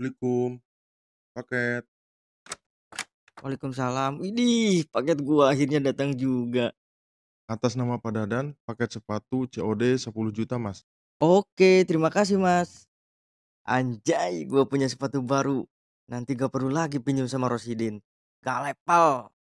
Assalamualaikum. Paket. Waalaikumsalam. ini paket gua akhirnya datang juga. Atas nama Pak Dadan, paket sepatu COD 10 juta, Mas. Oke, terima kasih, Mas. Anjay, gua punya sepatu baru. Nanti gak perlu lagi pinjam sama Rosidin. lepal.